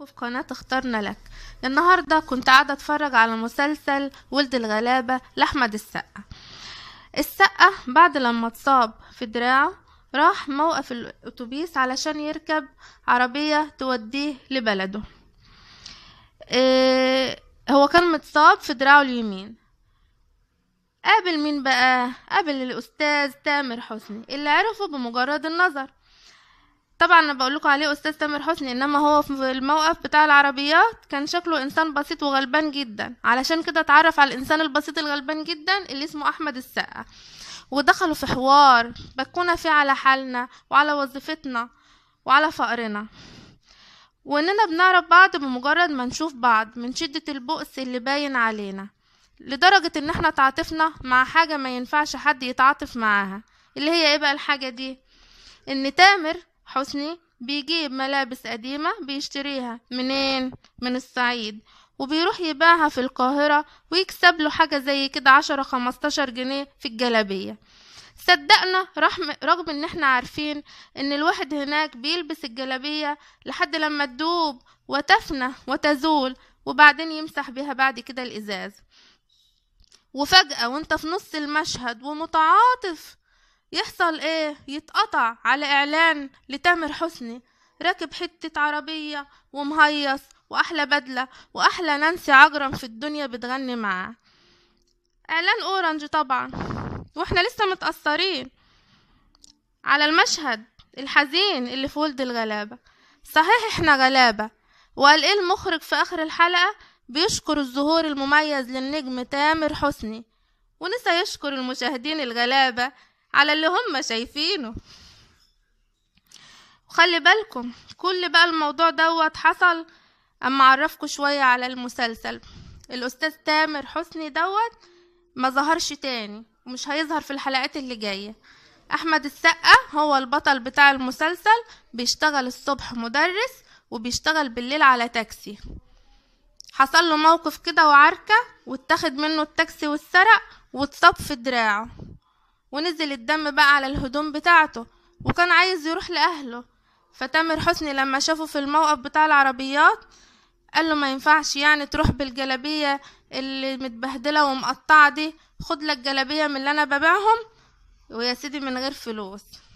معاكم في قناة اخترنا لك النهاردة كنت قاعدة اتفرج على مسلسل ولد الغلابة لأحمد السقا السقا بعد لما اتصاب في دراعه راح موقف الأتوبيس علشان يركب عربية توديه لبلده اه هو كان متصاب في دراعه اليمين قابل مين بقى قابل الأستاذ تامر حسني اللي عرفه بمجرد النظر طبعا انا بقول لكم عليه استاذ تامر حسني انما هو في الموقف بتاع العربيات كان شكله انسان بسيط وغلبان جدا علشان كده اتعرف على الانسان البسيط الغلبان جدا اللي اسمه احمد السقا ودخلوا في حوار بكونا فيه على حالنا وعلى وظيفتنا وعلى فقرنا واننا بنعرف بعض بمجرد ما نشوف بعض من شدة البؤس اللي باين علينا لدرجة ان احنا تعاطفنا مع حاجة ما ينفعش حد يتعاطف معاها اللي هي ايه بقى الحاجة دي ان تامر حسني بيجيب ملابس قديمة بيشتريها منين من الصعيد وبيروح يباعها في القاهرة ويكسب له حاجة زي كده عشرة خمستاشر جنيه في الجلابية صدقنا رغم ان احنا عارفين ان الواحد هناك بيلبس الجلابية لحد لما تدوب وتفنى وتزول وبعدين يمسح بيها بعد كده الازاز وفجأة وانت في نص المشهد ومتعاطف يحصل ايه يتقطع على اعلان لتامر حسني راكب حتة عربية ومهيص واحلى بدلة واحلى نانسي عجرم في الدنيا بتغني معاه اعلان اورنج طبعا واحنا لسه متأثرين على المشهد الحزين اللي في ولد الغلابة صحيح احنا غلابة وقال ايه المخرج في اخر الحلقة بيشكر الظهور المميز للنجم تامر حسني ونسى يشكر المشاهدين الغلابة على اللي هم شايفينه وخلي بالكم كل بقى الموضوع دوت حصل اما اعرفكم شوية على المسلسل الاستاذ تامر حسني دوت ما ظهرش تاني ومش هيظهر في الحلقات اللي جاية احمد السقا هو البطل بتاع المسلسل بيشتغل الصبح مدرس وبيشتغل بالليل على تاكسي حصل له موقف كده وعركة واتاخد منه التاكسي والسرق واتصاب في دراعه ونزل الدم بقى على الهدوم بتاعته وكان عايز يروح لأهله فتامر حسني لما شافه في الموقف بتاع العربيات قال له ما ينفعش يعني تروح بالجلابية اللي متبهدلة ومقطعة دي خد لك جلابية من اللي أنا ببيعهم ويا سيدي من غير فلوس